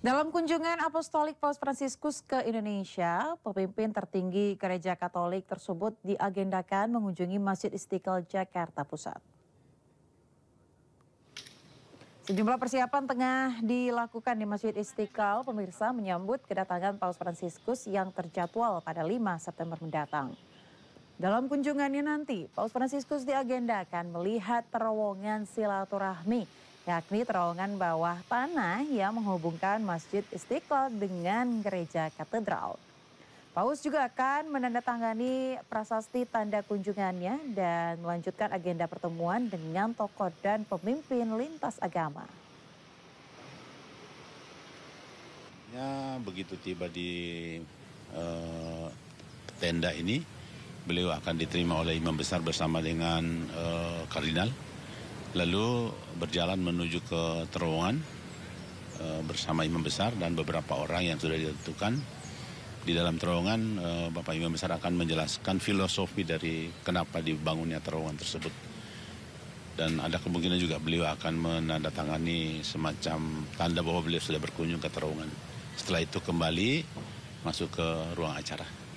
Dalam kunjungan apostolik Paus Fransiskus ke Indonesia, pemimpin tertinggi gereja Katolik tersebut diagendakan mengunjungi Masjid Istiqlal Jakarta Pusat. Sejumlah persiapan tengah dilakukan di Masjid Istiqlal, pemirsa menyambut kedatangan Paus Fransiskus yang terjadwal pada 5 September mendatang. Dalam kunjungannya nanti, Paus Fransiskus diagendakan melihat terowongan silaturahmi yakni terowongan bawah tanah yang menghubungkan Masjid Istiqlal dengan Gereja Katedral. Paus juga akan menandatangani prasasti tanda kunjungannya dan melanjutkan agenda pertemuan dengan tokoh dan pemimpin lintas agama. Ya, begitu tiba di uh, tenda ini, beliau akan diterima oleh imam besar bersama dengan uh, kardinal Lalu berjalan menuju ke terowongan e, bersama imam besar dan beberapa orang yang sudah ditentukan. Di dalam terowongan e, Bapak Imam Besar akan menjelaskan filosofi dari kenapa dibangunnya terowongan tersebut. Dan ada kemungkinan juga beliau akan menandatangani semacam tanda bahwa beliau sudah berkunjung ke terowongan. Setelah itu kembali masuk ke ruang acara.